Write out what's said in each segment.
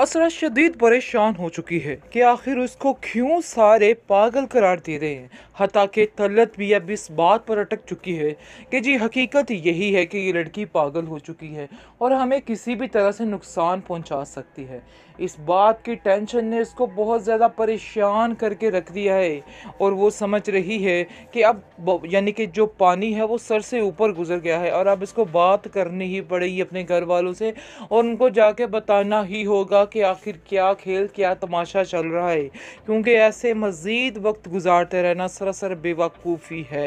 असरा शदीद परेशान हो चुकी है कि आखिर उसको क्यों सारे पागल करार दे रहे हैं हती के तलत भी अब इस बात पर अटक चुकी है कि जी हकीकत यही है कि ये लड़की पागल हो चुकी है और हमें किसी भी तरह से नुकसान पहुंचा सकती है इस बात की टेंशन ने इसको बहुत ज़्यादा परेशान करके रख दिया है और वो समझ रही है कि अब यानी कि जो पानी है वो सर से ऊपर गुजर गया है और अब इसको बात करनी ही पड़ेगी अपने घर वालों से और उनको जाके बताना ही होगा कि आखिर क्या खेल क्या तमाशा चल रहा है क्योंकि ऐसे मज़ीद वक्त गुजारते रहना सरासर बेवकूफ़ी है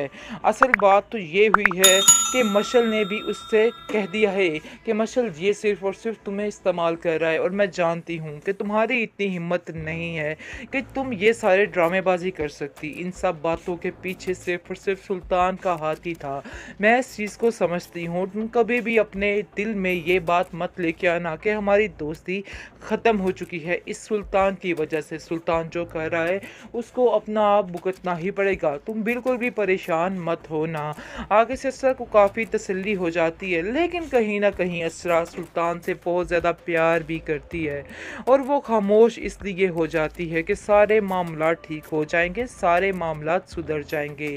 असल बात तो ये हुई है कि मशल ने भी उससे कह दिया है कि मशल ये सिर्फ़ और सिर्फ तुम्हें इस्तेमाल कर रहा है और मैं जानती हूँ कि तुम्हारी इतनी हिम्मत नहीं है कि तुम ये सारे ड्रामेबाजी कर सकती इन सब बातों के पीछे सिर्फ और सिर्फ सुल्तान का हाथ ही था मैं इस चीज़ को समझती हूँ तुम कभी भी अपने दिल में ये बात मत लेके आना कि हमारी दोस्ती ख़त्म हो चुकी है इस सुल्तान की वजह से सुल्तान जो कह रहा है उसको अपना आप भुगतना ही पड़ेगा तुम बिल्कुल भी परेशान मत होना आगे से असरा को काफ़ी तसल्ली हो जाती है लेकिन कहीं ना कहीं असरा सुल्तान से बहुत ज़्यादा प्यार भी करती है और वो खामोश इसलिए हो जाती है कि सारे मामला ठीक हो जाएंगे सारे मामला सुधर जाएंगे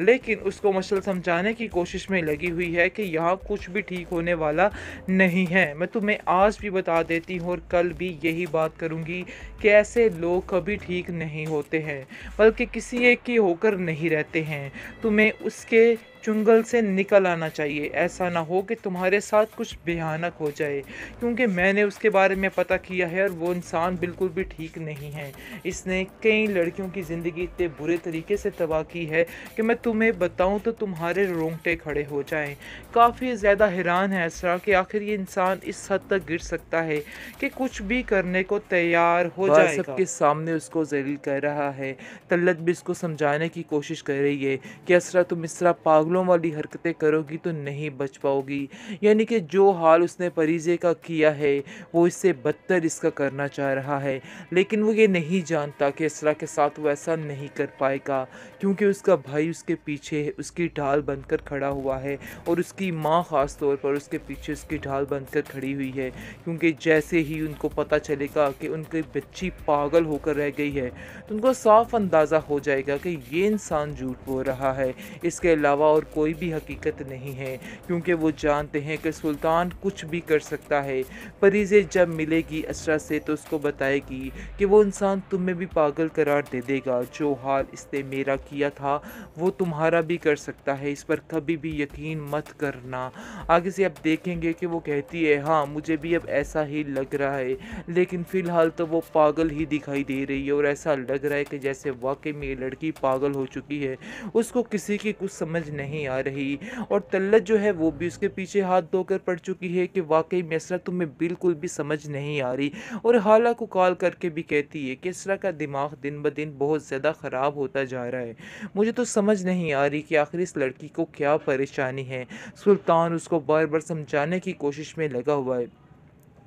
लेकिन उसको मशल समझाने की कोशिश में लगी हुई है कि यहाँ कुछ भी ठीक होने वाला नहीं है मैं तुम्हें आज भी बता देती हूँ और कल भी यही बात करूंगी कि ऐसे लोग कभी ठीक नहीं होते हैं बल्कि किसी एक के होकर नहीं रहते हैं तुम्हें उसके चुंगल से निकल आना चाहिए ऐसा ना हो कि तुम्हारे साथ कुछ भयानक हो जाए क्योंकि मैंने उसके बारे में पता किया है और वो इंसान बिल्कुल भी ठीक नहीं है इसने कई लड़कियों की ज़िंदगी इतने बुरे तरीके से तबाह की है कि मैं तुम्हें बताऊँ तो तुम्हारे रोंगटे खड़े हो जाएँ काफ़ी ज़्यादा हैरान है ऐसा कि आखिर ये इंसान इस हद तक गिर सकता है कि कुछ भी करने को तैयार हो जाए सबके सामने उसको जहरील कर रहा है तल्लत भी इसको समझाने की कोशिश कर रही है कि असरा तुम इस तरह पागल पागलों वाली हरकतें करोगी तो नहीं बच पाओगी यानी कि जो हाल उसने परीजे का किया है वो इससे बदतर इसका करना चाह रहा है लेकिन वो ये नहीं जानता कि इसरा के साथ वो ऐसा नहीं कर पाएगा क्योंकि उसका भाई उसके पीछे उसकी ढाल बनकर खड़ा हुआ है और उसकी माँ ख़ास तौर पर उसके पीछे उसकी ढाल बनकर खड़ी हुई है क्योंकि जैसे ही उनको पता चलेगा कि उनकी बच्ची पागल होकर रह गई है तो उनको साफ अंदाज़ा हो जाएगा कि ये इंसान झूठ बोल रहा है इसके अलावा और और कोई भी हकीकत नहीं है क्योंकि वो जानते हैं कि सुल्तान कुछ भी कर सकता है परीजे जब मिलेगी असरा से तो उसको बताएगी कि वो इंसान तुम्हें भी पागल करार दे देगा जो हाल इसने मेरा किया था वो तुम्हारा भी कर सकता है इस पर कभी भी यकीन मत करना आगे से आप देखेंगे कि वो कहती है हाँ मुझे भी अब ऐसा ही लग रहा है लेकिन फ़िलहाल तो वो पागल ही दिखाई दे रही है और ऐसा लग रहा है कि जैसे वाकई में लड़की पागल हो चुकी है उसको किसी की कुछ समझ नहीं नहीं आ रही और तल्लत जो है वो भी उसके पीछे हाथ धोकर पड़ चुकी है कि वाकई में तुम्हें बिल्कुल भी समझ नहीं आ रही और हाला को कॉल करके भी कहती है कि इसरा का दिमाग दिन ब दिन बहुत ज़्यादा ख़राब होता जा रहा है मुझे तो समझ नहीं आ रही कि आखिर इस लड़की को क्या परेशानी है सुल्तान उसको बार बार समझाने की कोशिश में लगा हुआ है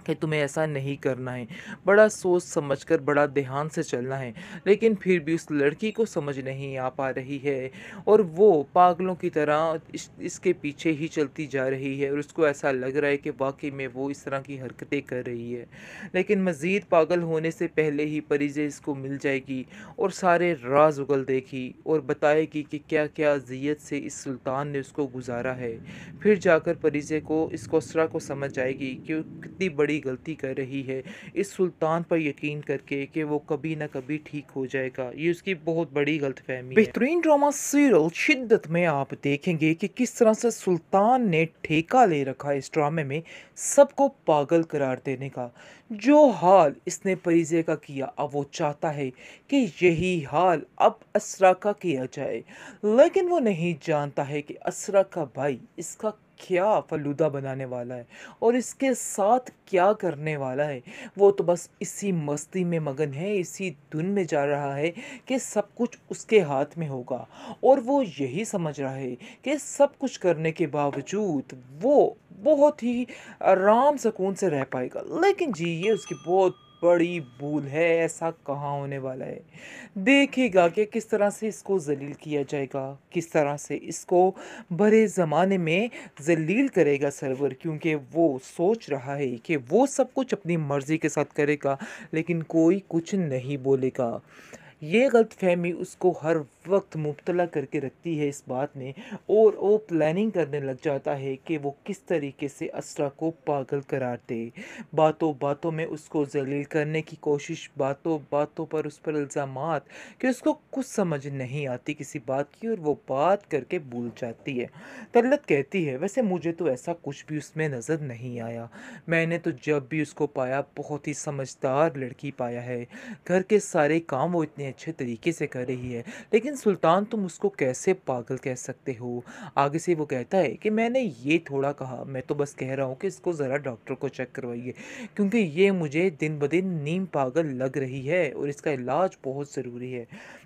कि तुम्हें ऐसा नहीं करना है बड़ा सोच समझकर बड़ा ध्यान से चलना है लेकिन फिर भी उस लड़की को समझ नहीं आ पा रही है और वो पागलों की तरह इस, इसके पीछे ही चलती जा रही है और उसको ऐसा लग रहा है कि वाकई में वो इस तरह की हरकतें कर रही है लेकिन मज़ीद पागल होने से पहले ही परिजे इसको मिल जाएगी और सारे राज उगल देगी और बताएगी कि क्या क्या अजियत से इस सुल्तान ने उसको गुजारा है फिर जाकर परिजे को इस कोसरा को समझ आएगी कि कितनी बड़ी बड़ी गलती कर रही है इस सुल्तान पर यकीन करके कि वो कभी ना कभी ठीक हो जाएगा ये उसकी बहुत बड़ी फहमी बेहतरीन ड्रामा सीरियल शिद्दत में आप देखेंगे कि किस तरह से सुल्तान ने ठेका ले रखा इस ड्रामे में सबको पागल करार देने का जो हाल इसने परिजे का किया अब वो चाहता है कि यही हाल अब असरा का किया जाए लेकिन वो नहीं जानता है कि असरा का भाई इसका क्या फलूदा बनाने वाला है और इसके साथ क्या करने वाला है वो तो बस इसी मस्ती में मगन है इसी धुन में जा रहा है कि सब कुछ उसके हाथ में होगा और वो यही समझ रहा है कि सब कुछ करने के बावजूद वो बहुत ही आराम सकून से रह पाएगा लेकिन जी ये उसकी बहुत बड़ी भूल है ऐसा कहाँ होने वाला है देखेगा कि किस तरह से इसको जलील किया जाएगा किस तरह से इसको बड़े ज़माने में जलील करेगा सर्वर क्योंकि वो सोच रहा है कि वो सब कुछ अपनी मर्ज़ी के साथ करेगा लेकिन कोई कुछ नहीं बोलेगा ये गलत फहमी उसको हर वक्त मुबतला करके रखती है इस बात में और वो प्लानिंग करने लग जाता है कि वो किस तरीके से असरा को पागल करार दे बातों बातों में उसको जलील करने की कोशिश बातों बातों पर उस पर इल्ज़ाम कि उसको कुछ समझ नहीं आती किसी बात की और वो बात करके भूल जाती है तल्लत कहती है वैसे मुझे तो ऐसा कुछ भी उसमें नज़र नहीं आया मैंने तो जब भी उसको पाया बहुत ही समझदार लड़की पाया है घर के सारे काम वो इतने अच्छे तरीके से कर रही है लेकिन सुल्तान तुम उसको कैसे पागल कह सकते हो आगे से वो कहता है कि मैंने ये थोड़ा कहा मैं तो बस कह रहा हूँ कि इसको ज़रा डॉक्टर को चेक करवाइए क्योंकि ये मुझे दिन ब दिन नीम पागल लग रही है और इसका इलाज बहुत ज़रूरी है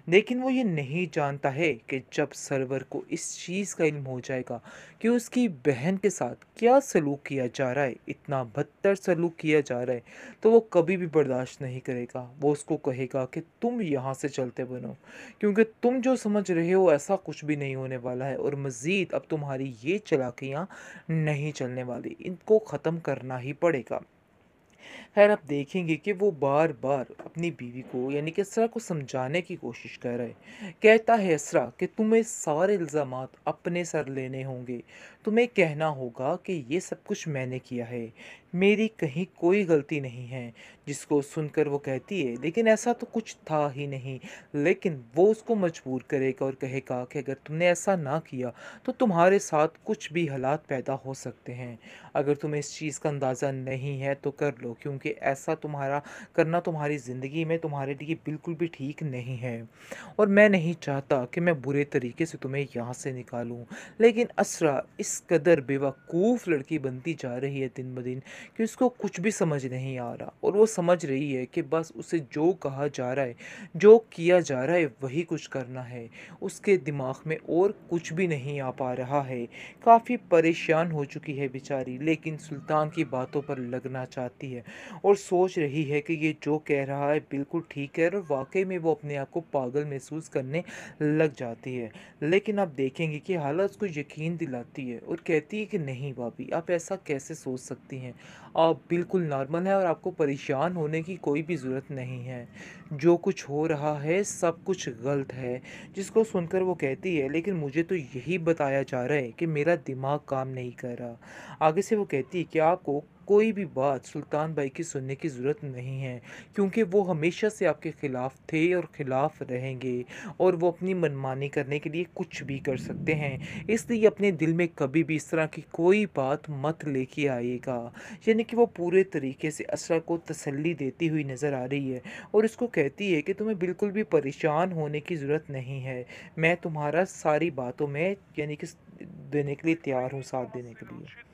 लेकिन वो ये नहीं जानता है कि जब सरवर को इस चीज़ का इल्म हो जाएगा कि उसकी बहन के साथ क्या सलूक किया जा रहा है इतना बदतर सलूक किया जा रहा है तो वो कभी भी बर्दाश्त नहीं करेगा वो उसको कहेगा कि तुम यहाँ वहाँ से चलते बनो क्योंकि तुम जो समझ रहे हो ऐसा कुछ भी नहीं होने वाला है और मज़ीद अब तुम्हारी ये चलाकियाँ नहीं चलने वाली इनको ख़त्म करना ही पड़ेगा खैर आप देखेंगे कि वो बार बार अपनी बीवी को यानी कि इसरा को समझाने की कोशिश कर रहे कहता है इसरा कि तुम्हें सारे इल्ज़ाम अपने सर लेने होंगे तुम्हें कहना होगा कि ये सब कुछ मैंने किया है मेरी कहीं कोई गलती नहीं है जिसको सुनकर वो कहती है लेकिन ऐसा तो कुछ था ही नहीं लेकिन वो उसको मजबूर करेगा और कहेगा कि अगर तुमने ऐसा ना किया तो तुम्हारे साथ कुछ भी हालात पैदा हो सकते हैं अगर तुम्हें इस चीज़ का अंदाज़ा नहीं है तो कर लो हो क्योंकि ऐसा तुम्हारा करना तुम्हारी ज़िंदगी में तुम्हारे लिए बिल्कुल भी ठीक नहीं है और मैं नहीं चाहता कि मैं बुरे तरीके से तुम्हें यहाँ से निकालूँ लेकिन असरा इस कदर बेवकूफ़ लड़की बनती जा रही है दिन ब दिन कि उसको कुछ भी समझ नहीं आ रहा और वो समझ रही है कि बस उसे जो कहा जा रहा है जो किया जा रहा है वही कुछ करना है उसके दिमाग में और कुछ भी नहीं आ पा रहा है काफ़ी परेशान हो चुकी है बेचारी लेकिन सुल्तान की बातों पर लगना चाहती है है और सोच रही है कि ये जो कह रहा है बिल्कुल ठीक है और वाकई में वो अपने आप को पागल महसूस करने लग जाती है लेकिन आप देखेंगे कि हालत उसको यकीन दिलाती है और कहती है कि नहीं भाभी आप ऐसा कैसे सोच सकती हैं आप बिल्कुल नॉर्मल हैं और आपको परेशान होने की कोई भी ज़रूरत नहीं है जो कुछ हो रहा है सब कुछ गलत है जिसको सुनकर वो कहती है लेकिन मुझे तो यही बताया जा रहा है कि मेरा दिमाग काम नहीं कर रहा आगे से वो कहती है कि आपको कोई भी बात सुल्तान भाई की सुनने की ज़रूरत नहीं है क्योंकि वो हमेशा से आपके ख़िलाफ़ थे और ख़िलाफ़ रहेंगे और वो अपनी मनमानी करने के लिए कुछ भी कर सकते हैं इसलिए अपने दिल में कभी भी इस तरह की कोई बात मत लेके आइएगा यानी कि वो पूरे तरीके से असरा को तसल्ली देती हुई नज़र आ रही है और इसको कहती है कि तुम्हें बिल्कुल भी परेशान होने की ज़रूरत नहीं है मैं तुम्हारा सारी बातों में यानी कि देने के लिए तैयार हूँ साथ देने के लिए